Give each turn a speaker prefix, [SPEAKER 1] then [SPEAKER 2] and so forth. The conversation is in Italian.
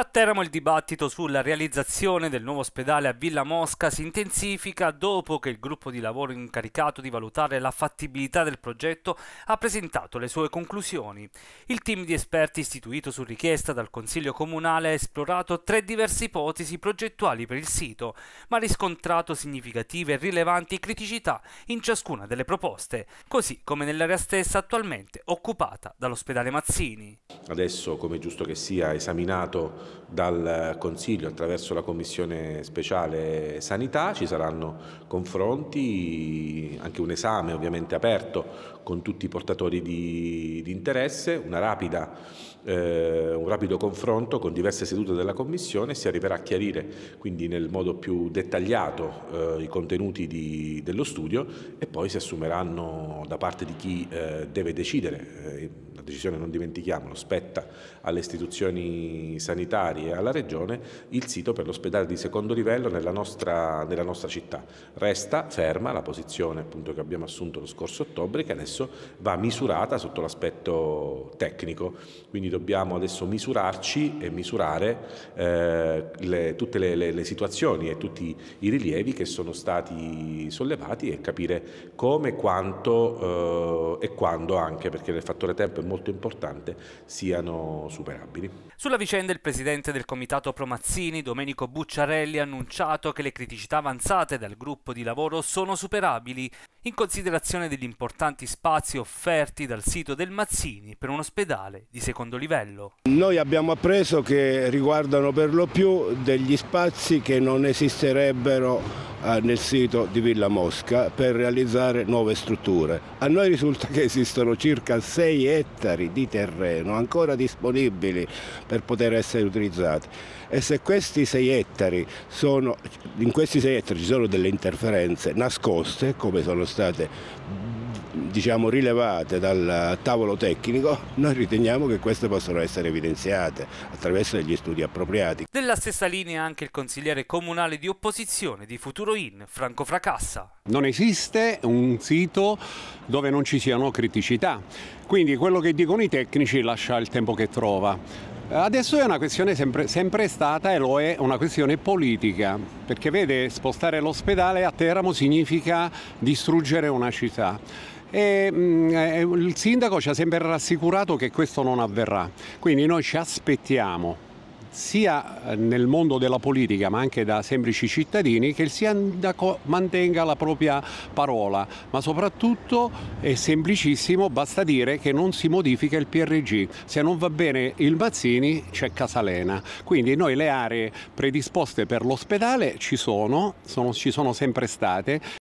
[SPEAKER 1] A Teramo il dibattito sulla realizzazione del nuovo ospedale a Villa Mosca si intensifica dopo che il gruppo di lavoro incaricato di valutare la fattibilità del progetto ha presentato le sue conclusioni. Il team di esperti istituito su richiesta dal Consiglio Comunale ha esplorato tre diverse ipotesi progettuali per il sito, ma ha riscontrato significative e rilevanti criticità in ciascuna delle proposte, così come nell'area stessa attualmente occupata dall'ospedale Mazzini.
[SPEAKER 2] Adesso, come giusto che sia, esaminato dal Consiglio attraverso la Commissione speciale Sanità, ci saranno confronti, anche un esame ovviamente aperto con tutti i portatori di, di interesse, rapida, eh, un rapido confronto con diverse sedute della Commissione, si arriverà a chiarire quindi nel modo più dettagliato eh, i contenuti di, dello studio e poi si assumeranno da parte di chi eh, deve decidere, eh, la decisione non dimentichiamolo, spetta alle istituzioni sanitarie comunitari e alla regione il sito per l'ospedale di secondo livello nella nostra, nella nostra città. Resta ferma la posizione appunto, che abbiamo assunto lo scorso ottobre che adesso va misurata sotto l'aspetto tecnico, quindi dobbiamo adesso misurarci e misurare eh, le, tutte le, le, le situazioni e tutti i rilievi che sono stati sollevati e capire come, quanto eh, e quando anche, perché il fattore tempo è molto importante, siano superabili.
[SPEAKER 1] Sulla vicenda il Presidente presidente del comitato Promazzini, Domenico Bucciarelli, ha annunciato che le criticità avanzate dal gruppo di lavoro sono superabili in considerazione degli importanti spazi offerti dal sito del Mazzini per un ospedale di secondo livello.
[SPEAKER 3] Noi abbiamo appreso che riguardano per lo più degli spazi che non esisterebbero eh, nel sito di Villa Mosca per realizzare nuove strutture. A noi risulta che esistono circa 6 ettari di terreno ancora disponibili per poter essere utilizzati e se questi 6 ettari sono, in questi 6 ettari ci sono delle interferenze nascoste come sono state diciamo rilevate dal tavolo tecnico, noi riteniamo che queste possano essere evidenziate attraverso
[SPEAKER 4] degli studi appropriati.
[SPEAKER 1] Della stessa linea anche il consigliere comunale di opposizione di Futuro In, Franco Fracassa.
[SPEAKER 4] Non esiste un sito dove non ci siano criticità, quindi quello che dicono i tecnici lascia il tempo che trova. Eh, adesso è una questione sempre, sempre stata e lo è una questione politica, perché vede spostare l'ospedale a Teramo significa distruggere una città. E, mh, mm, eh, eh, il sindaco ci ha sempre rassicurato che questo non avverrà, quindi noi ci aspettiamo sia eh, nel mondo della politica ma anche da semplici cittadini che il sindaco mantenga la propria parola, ma soprattutto è semplicissimo, basta dire che non si modifica il PRG, se non va bene il Mazzini c'è Casalena, quindi noi le aree predisposte per l'ospedale ci sono, sono, ci sono sempre state